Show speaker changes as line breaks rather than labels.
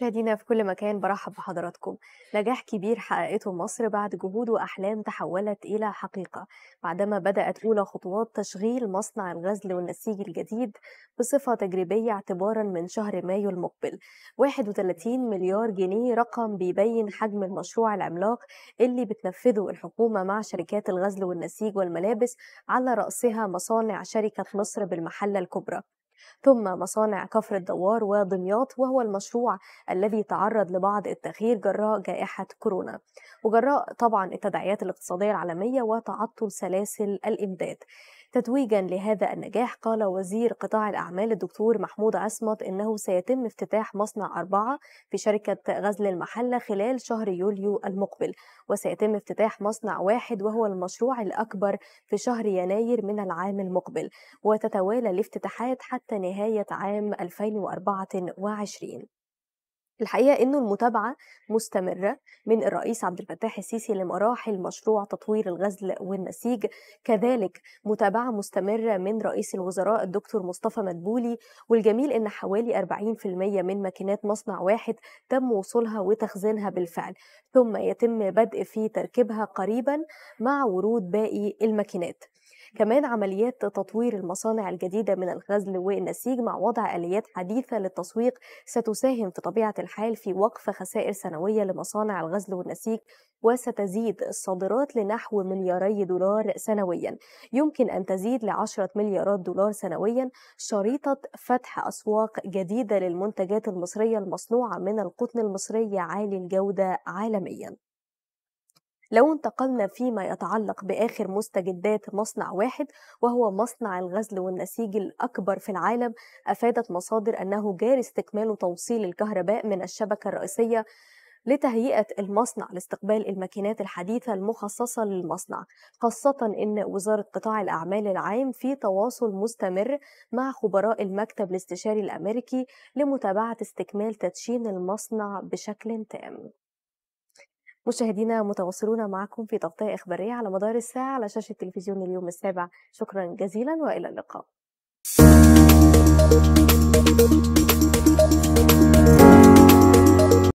مشاهدينا في كل مكان برحب بحضراتكم نجاح كبير حققته مصر بعد جهود وأحلام تحولت إلى حقيقة بعدما بدأت أولى خطوات تشغيل مصنع الغزل والنسيج الجديد بصفة تجريبية اعتبارا من شهر مايو المقبل 31 مليار جنيه رقم بيبين حجم المشروع العملاق اللي بتنفذه الحكومة مع شركات الغزل والنسيج والملابس على رأسها مصانع شركة مصر بالمحلة الكبرى ثم مصانع كفر الدوار ودمياط وهو المشروع الذي تعرض لبعض التأخير جراء جائحة كورونا وجراء طبعا التداعيات الاقتصادية العالمية وتعطل سلاسل الإمداد تتويجا لهذا النجاح قال وزير قطاع الأعمال الدكتور محمود عصمت إنه سيتم افتتاح مصنع أربعة في شركة غزل المحلة خلال شهر يوليو المقبل وسيتم افتتاح مصنع واحد وهو المشروع الأكبر في شهر يناير من العام المقبل وتتوالى الافتتاحات حتى نهاية عام 2024 الحقيقة إنه المتابعة مستمرة من الرئيس عبد الفتاح السيسي لمراحل مشروع تطوير الغزل والنسيج كذلك متابعة مستمرة من رئيس الوزراء الدكتور مصطفى مدبولي والجميل إن حوالي 40% من ماكينات مصنع واحد تم وصولها وتخزينها بالفعل ثم يتم بدء في تركيبها قريبا مع ورود باقي الماكينات كمان عمليات تطوير المصانع الجديدة من الغزل والنسيج مع وضع آليات حديثة للتسويق ستساهم في طبيعة الحال في وقف خسائر سنوية لمصانع الغزل والنسيج وستزيد الصادرات لنحو ملياري دولار سنويا يمكن أن تزيد لعشرة مليارات دولار سنويا شريطة فتح أسواق جديدة للمنتجات المصرية المصنوعة من القطن المصري عالي الجودة عالميا لو انتقلنا فيما يتعلق بآخر مستجدات مصنع واحد وهو مصنع الغزل والنسيج الأكبر في العالم أفادت مصادر أنه جاري استكمال توصيل الكهرباء من الشبكة الرئيسية لتهيئة المصنع لاستقبال الماكينات الحديثة المخصصة للمصنع خاصة أن وزارة قطاع الأعمال العام في تواصل مستمر مع خبراء المكتب الاستشاري الأمريكي لمتابعة استكمال تدشين المصنع بشكل تام مشاهدينا متواصلون معكم في تغطية إخبارية على مدار الساعة على شاشة تلفزيون اليوم السابع شكرا جزيلا وإلى اللقاء